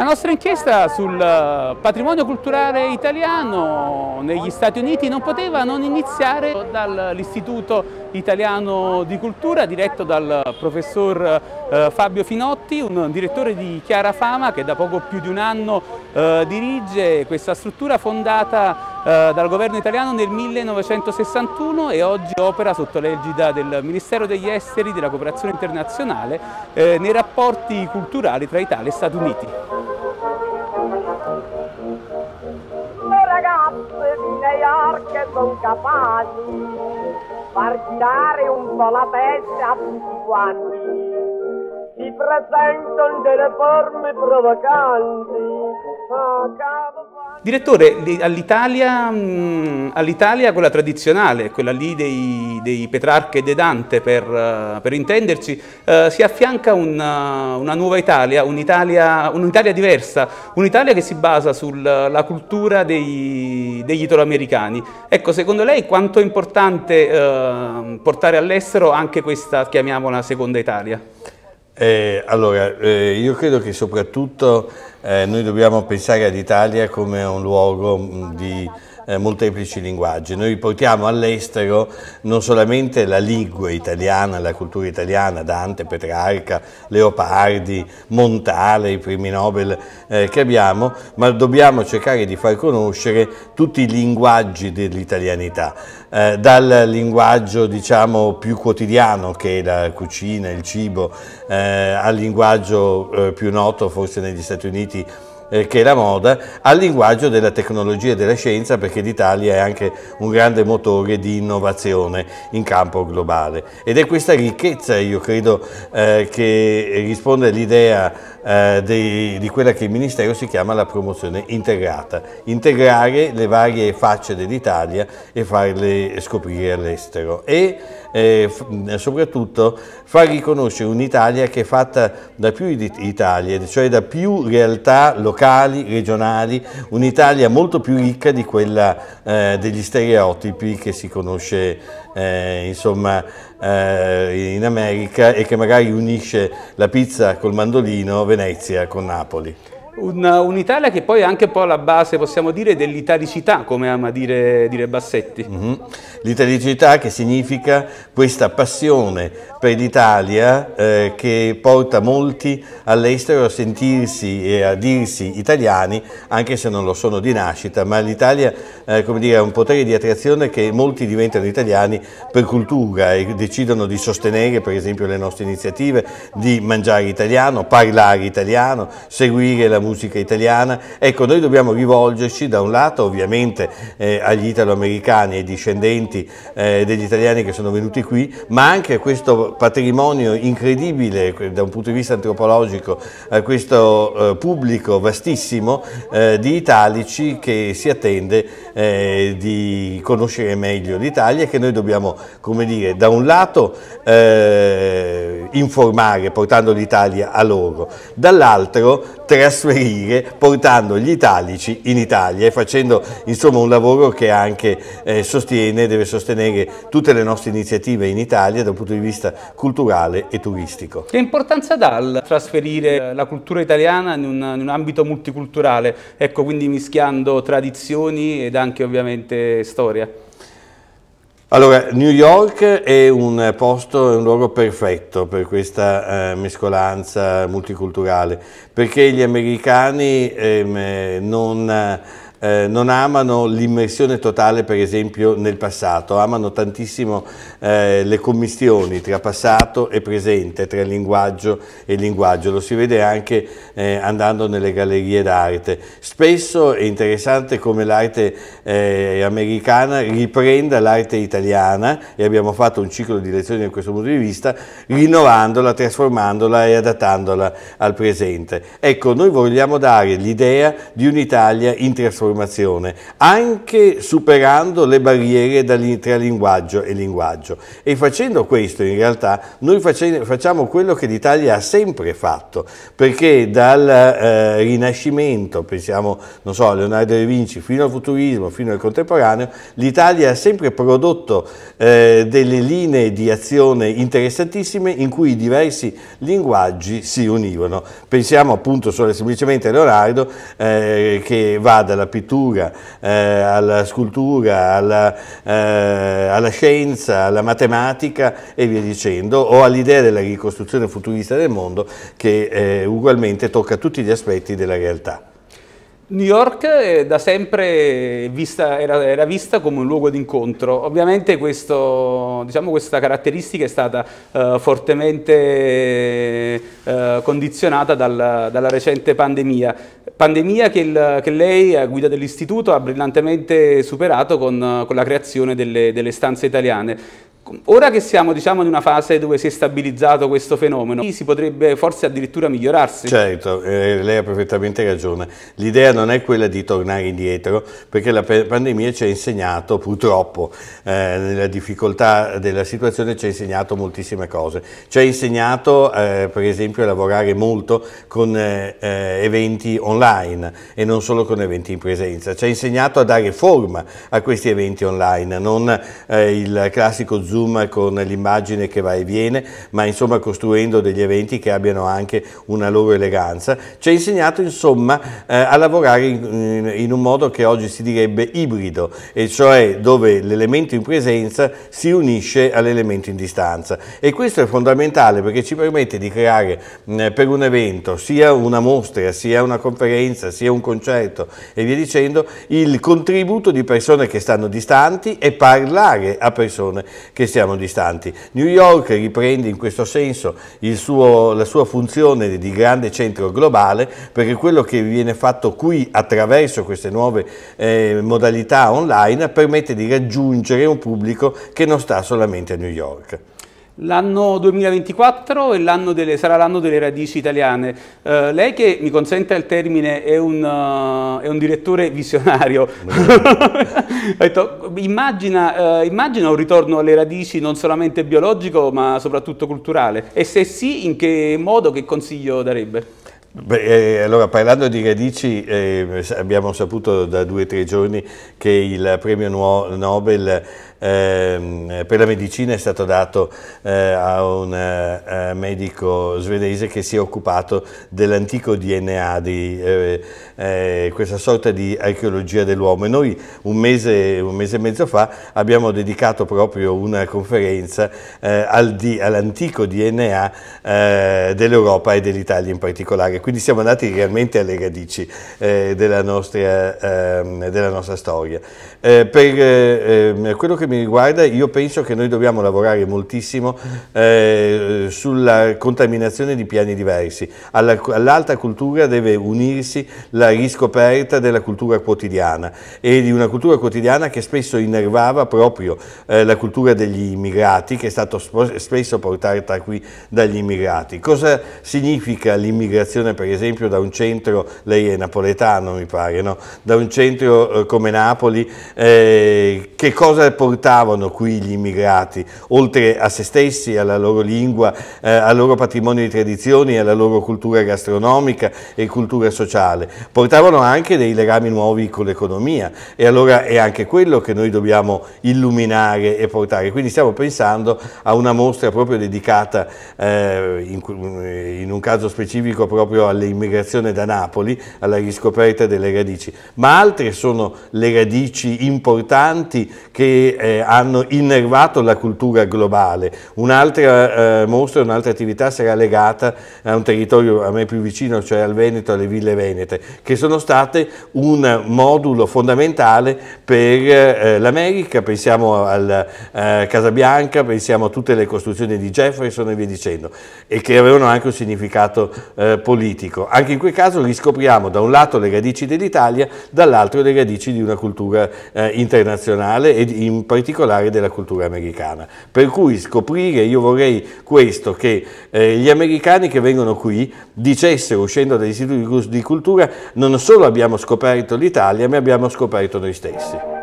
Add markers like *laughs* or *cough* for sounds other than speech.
La nostra inchiesta sul eh, patrimonio culturale italiano negli Stati Uniti non poteva non iniziare dall'Istituto eh, Italiano di Cultura diretto dal eh, professor Fabio Finotti, un direttore di Chiara Fama che da poco più di un anno dirige questa struttura fondata dal governo italiano nel 1961 e oggi opera sotto l'egida del Ministero degli Esteri della Cooperazione Internazionale nei rapporti culturali tra Italia e Stati Uniti. sono capaci far girare un po' la testa a tutti quanti si presentano delle forme provocanti oh, ah, Direttore, all'Italia, mm, all quella tradizionale, quella lì dei, dei Petrarca e De Dante per, eh, per intenderci, eh, si affianca una, eh, una nuova Italia, un'Italia, un diversa, un'Italia che si basa sulla cultura dei, degli italoamericani. Ecco, secondo lei quanto è importante eh, portare all'estero anche questa, chiamiamola, seconda Italia? Eh, allora, eh, io credo che soprattutto eh, noi dobbiamo pensare all'Italia come un luogo mh, di eh, molteplici linguaggi. Noi portiamo all'estero non solamente la lingua italiana, la cultura italiana, Dante, Petrarca, Leopardi, Montale, i primi Nobel eh, che abbiamo, ma dobbiamo cercare di far conoscere tutti i linguaggi dell'italianità, eh, dal linguaggio diciamo più quotidiano che è la cucina, il cibo, eh, al linguaggio eh, più noto forse negli Stati Uniti eh, che è la moda, al linguaggio della tecnologia e della scienza perché l'Italia è anche un grande motore di innovazione in campo globale. Ed è questa ricchezza, io credo, eh, che risponde all'idea eh, dei, di quella che il Ministero si chiama la promozione integrata, integrare le varie facce dell'Italia e farle scoprire all'estero e eh, eh soprattutto far riconoscere un'Italia che è fatta da più Italie, cioè da più realtà locali, regionali, un'Italia molto più ricca di quella eh, degli stereotipi che si conosce eh, insomma eh, in America e che magari unisce la pizza col mandolino Venezia con Napoli un'Italia un che poi è anche un po' la base, possiamo dire, dell'italicità, come ama dire, dire Bassetti. Mm -hmm. L'italicità che significa questa passione per l'Italia eh, che porta molti all'estero a sentirsi e a dirsi italiani, anche se non lo sono di nascita, ma l'Italia eh, ha un potere di attrazione che molti diventano italiani per cultura e decidono di sostenere per esempio le nostre iniziative, di mangiare italiano, parlare italiano, seguire la musica musica italiana. Ecco, noi dobbiamo rivolgerci da un lato ovviamente eh, agli italoamericani e discendenti eh, degli italiani che sono venuti qui, ma anche a questo patrimonio incredibile da un punto di vista antropologico, a questo eh, pubblico vastissimo eh, di italici che si attende eh, di conoscere meglio l'Italia e che noi dobbiamo, come dire, da un lato eh, informare portando l'Italia a loro, dall'altro trasferire righe portando gli italici in Italia e facendo insomma un lavoro che anche eh, sostiene, deve sostenere tutte le nostre iniziative in Italia dal punto di vista culturale e turistico. Che importanza dà il trasferire la cultura italiana in un, in un ambito multiculturale, ecco quindi mischiando tradizioni ed anche ovviamente storia? Allora, New York è un posto, è un luogo perfetto per questa eh, mescolanza multiculturale, perché gli americani ehm, non eh, non amano l'immersione totale per esempio nel passato, amano tantissimo eh, le commistioni tra passato e presente, tra linguaggio e linguaggio, lo si vede anche eh, andando nelle gallerie d'arte. Spesso è interessante come l'arte eh, americana riprenda l'arte italiana e abbiamo fatto un ciclo di lezioni da questo punto di vista, rinnovandola, trasformandola e adattandola al presente. Ecco, noi vogliamo dare l'idea di un'Italia in trasformazione trasformazione, anche superando le barriere tra linguaggio e linguaggio. E facendo questo, in realtà, noi facciamo quello che l'Italia ha sempre fatto, perché dal eh, Rinascimento, pensiamo, non so, a Leonardo da Vinci, fino al futurismo, fino al contemporaneo, l'Italia ha sempre prodotto eh, delle linee di azione interessantissime in cui i diversi linguaggi si univano. Pensiamo appunto solo semplicemente a Leonardo eh, che va dalla pittura pittura, eh, alla scultura, alla, eh, alla, scienza, alla matematica e via dicendo, o all'idea della ricostruzione futurista del mondo che eh, ugualmente tocca tutti gli aspetti della realtà. New York è da sempre vista, era, era, vista come un luogo d'incontro, ovviamente questo, diciamo, questa caratteristica è stata uh, fortemente uh, condizionata dal, dalla recente pandemia. Pandemia che, il, che lei, a guida dell'istituto, ha brillantemente superato con, con la creazione delle, delle stanze italiane. Ora che siamo diciamo, in una fase dove si è stabilizzato questo fenomeno, si potrebbe forse addirittura migliorarsi. Certo, eh, lei ha perfettamente ragione. L'idea non è quella di tornare indietro, perché la pandemia ci ha insegnato, purtroppo, eh, nella difficoltà della situazione ci ha insegnato moltissime cose. Ci ha insegnato, eh, per esempio, a lavorare molto con eh, eh, eventi online e non solo con eventi in presenza. Ci ha insegnato a dare forma a questi eventi online, non eh, il classico Zoom zoom con l'immagine che va e viene, ma insomma costruendo degli eventi che abbiano anche una loro eleganza, ci ha insegnato insomma eh, a lavorare in, in, un modo che oggi si direbbe ibrido, e cioè dove l'elemento in presenza si unisce all'elemento in distanza. E questo è fondamentale perché ci permette di creare mh, mm, per un evento sia una mostra, sia una conferenza, sia un concerto e via dicendo, il contributo di persone che stanno distanti e parlare a persone che siamo distanti. New York riprende in questo senso suo, la sua funzione di grande centro globale perché quello che viene fatto qui attraverso queste nuove eh, modalità online permette di raggiungere un pubblico che non sta solamente a New York. L'anno 2024 delle, sarà l'anno delle radici italiane. Eh, lei che, mi consente il termine, è un, uh, è un direttore visionario. *laughs* detto, immagina, uh, immagina, un ritorno alle radici non solamente biologico ma soprattutto culturale? E se sì, in che modo, che consiglio darebbe? Beh, eh, allora, parlando di radici, eh, abbiamo saputo da due o tre giorni che il premio Nobel Ehm, per la medicina è stato dato eh, a un eh, eh medico svedese che si è occupato dell'antico DNA, di eh, eh, questa sorta di archeologia dell'uomo. E noi un mese, un mese, e mezzo fa abbiamo dedicato proprio una conferenza al all'antico DNA dell'Europa e dell'Italia in particolare. Quindi siamo andati realmente alle radici della nostra, ehm, della, nostra, storia. per ehm, quello che mi riguarda, io penso che noi dobbiamo lavorare moltissimo eh, sulla contaminazione di piani diversi. All'alta cultura deve unirsi la riscoperta della cultura quotidiana e di una cultura quotidiana che spesso innervava proprio eh, la cultura degli immigrati, che è stata spesso portata qui dagli immigrati. Cosa significa l'immigrazione, per esempio, da un centro, lei è napoletano mi pare, no? da un centro eh, come Napoli, eh, che cosa porta? portavano qui gli immigrati, oltre a se stessi, alla loro lingua, eh, al loro patrimonio di tradizioni, alla loro cultura gastronomica e cultura sociale. Portavano anche dei legami nuovi con l'economia e allora è anche quello che noi dobbiamo illuminare e portare. Quindi stiamo pensando a una mostra proprio dedicata, eh, in, eh, in un caso specifico, proprio all'immigrazione da Napoli, alla riscoperta delle radici, ma altre sono le radici importanti che eh, eh, hanno innervato la cultura globale. Un'altra eh, mostra, un'altra attività sarà legata a un territorio a me più vicino, cioè al Veneto, alle ville venete, che sono state un modulo fondamentale per eh, l'America, pensiamo al eh, Bianca, pensiamo a tutte le costruzioni di Jefferson e via dicendo, e che avevano anche un significato eh, politico. Anche in quel caso riscopriamo da un lato le radici dell'Italia, dall'altro le radici di una cultura eh, internazionale e in particolare particolari della cultura americana. Per cui scoprire, io vorrei questo, che eh, gli americani che vengono qui dicessero, uscendo dagli istituti di cultura, non solo abbiamo scoperto l'Italia, ma abbiamo scoperto noi stessi.